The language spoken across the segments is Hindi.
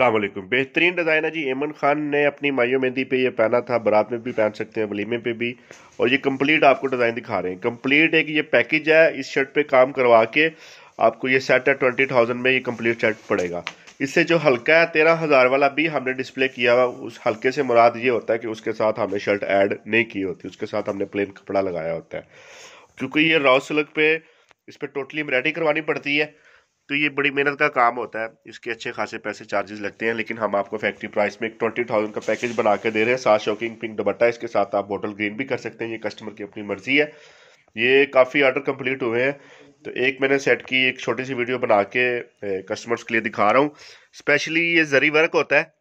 अलैक्म बेहतरीन डिज़ाइन है जी एमन खान ने अपनी माइयो मेहंदी पे ये पहना था बारात में भी पहन सकते हैं वलीमे पे भी और ये कंप्लीट आपको डिज़ाइन दिखा रहे हैं कंप्लीट एक ये पैकेज है इस शर्ट पे काम करवा के आपको ये सेट है ट्वेंटी थाउजेंड में ये कंप्लीट सेट पड़ेगा इससे जो हल्का है तेरह हज़ार वाला भी हमने डिस्प्ले किया हुआ उस हल्के से मुराद ये होता है कि उसके साथ हमने शर्ट ऐड नहीं की होती उसके साथ हमने प्लेन कपड़ा लगाया होता है क्योंकि ये रॉ सिल्क पे इस पर टोटली मराठी करवानी पड़ती है तो ये बड़ी मेहनत का काम होता है इसके अच्छे खासे पैसे चार्जेस लगते हैं लेकिन हम आपको फैक्ट्री प्राइस में एक ट्वेंटी थाउजेंड का पैकेज बना के दे रहे हैं साथ शॉकिंग पिंक दबट्टा इसके साथ आप बॉटल ग्रीन भी कर सकते हैं ये कस्टमर की अपनी मर्जी है ये काफ़ी आर्डर कंप्लीट हुए हैं तो एक मैंने सेट की एक छोटी सी वीडियो बना के कस्टमर्स के लिए दिखा रहा हूँ स्पेशली ये जरी वर्क होता है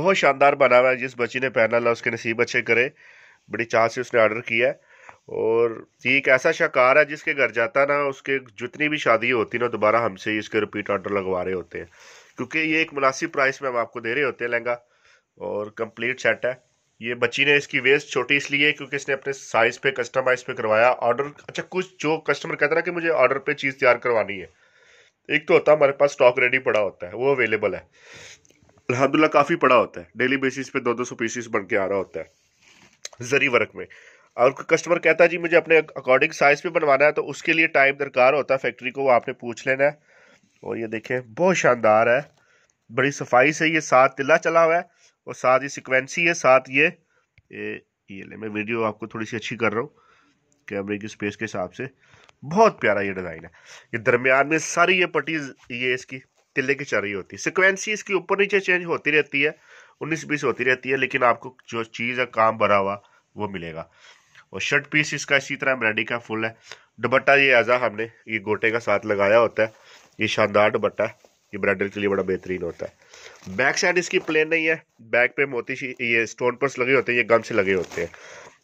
बहुत शानदार बना हुआ है जिस बच्ची ने पहना ला उसके नसीब अच्छे करे बड़ी चाह से उसने ऑर्डर किया है और ये एक ऐसा शकार है जिसके घर जाता ना उसके जितनी भी शादी होती ना दोबारा हमसे ही इसके रिपीट ऑर्डर लगवा रहे होते हैं क्योंकि ये एक मुनासिब प्राइस में हम आपको दे रहे होते हैं लहंगा और कंप्लीट सेट है ये बच्ची ने इसकी वेस्ट छोटी इसलिए क्योंकि इसने अपने साइज पे कस्टमाइज पे करवाया ऑर्डर अच्छा कुछ जो कस्टमर कहता ना कि मुझे ऑर्डर पे चीज़ तैयार करवानी है एक तो होता है हमारे पास स्टॉक रेडी पड़ा होता है वो अवेलेबल है अलहमदिल्ला काफ़ी पड़ा होता है डेली बेसिस पे दो दो सौ पीसीस बन के आ रहा होता है जरी वर्क में और कस्टमर कहता है जी मुझे अपने अकॉर्डिंग साइज़ पे बनवाना है तो उसके लिए टाइम दरकार होता है फैक्ट्री को वो आपने पूछ लेना है और ये देखें बहुत शानदार है बड़ी सफाई से ये साथ तिल्ला चला हुआ है और साथ ये सिक्वेंसी है साथ ये ए, ये ले मैं वीडियो आपको थोड़ी सी अच्छी कर रहा हूँ कैमरे की स्पेस के हिसाब से बहुत प्यारा ये डिज़ाइन है ये दरमियान में सारी ये पट्टी ये इसकी तिले की चल रही होती है सिक्वेंसी इसकी ऊपर नीचे चेंज होती रहती है उन्नीस बीस होती रहती है लेकिन आपको जो चीज़ है काम भरा हुआ वो मिलेगा और शर्ट पीस इसका इसी तरह एम्ब्रॉयडरी का फुल है दुपट्टा ये ऐसा हमने ये गोटे का साथ लगाया होता है ये शानदार दुपट्टा है ये ब्राइडल के लिए बड़ा बेहतरीन होता है बैक साइड इसकी प्लेन नहीं है बैक पे मोती ये स्टोन पर्स लगे होते हैं ये गम से लगे होते हैं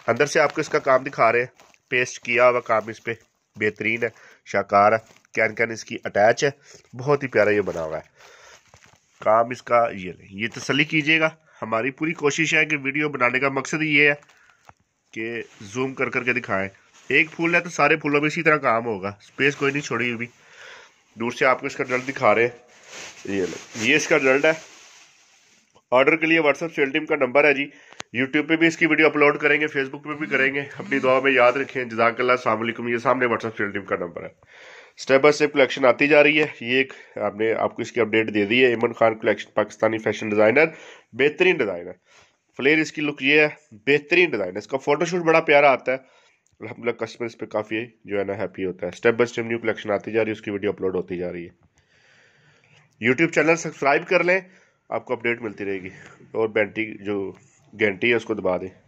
अंदर से आपको इसका काम दिखा रहे हैं पेस्ट किया हुआ काम इस पर बेहतरीन है शाकार है कैन कैन इसकी अटैच है बहुत ही प्यारा ये बना हुआ है काम इसका ये नहीं ये तसली कीजिएगा हमारी पूरी कोशिश है कि वीडियो बनाने का मकसद ये है कि जूम कर करके दिखाएं एक फूल है तो सारे फूलों में इसी तरह काम होगा स्पेस कोई नहीं छोड़ी हुई दूर से आपको इसका रिजल्ट दिखा रहे हैं ये ये इसका रिजल्ट है ऑर्डर के लिए व्हाट्सअप सेल टीम का नंबर है जी यूट्यूब पे भी इसकी वीडियो अपलोड करेंगे फेसबुक पे भी करेंगे अपनी दुआ में याद रखें जजाकल्ला सलामकुम ये सामने व्हाट्सअप सेल टीम का नंबर है स्टेप बाय स्टेप कलेक्शन आती जा रही है ये एक आपने आपको इसकी अपडेट दे दी है Iman Khan collection Pakistani fashion designer बेहतरीन डिज़ाइनर फ्लेयर इसकी लुक ये है बेहतरीन डिज़ाइन है इसका फोटोशूट बड़ा प्यारा आता है अलहमदिल्ला कस्टमर इस पर काफ़ी जो है ना हैप्पी होता है step by step new collection आती जा रही है उसकी वीडियो अपलोड होती जा रही है यूट्यूब चैनल सब्सक्राइब कर लें आपको अपडेट मिलती रहेगी और बैंटी जो गेंटी है उसको दबा दें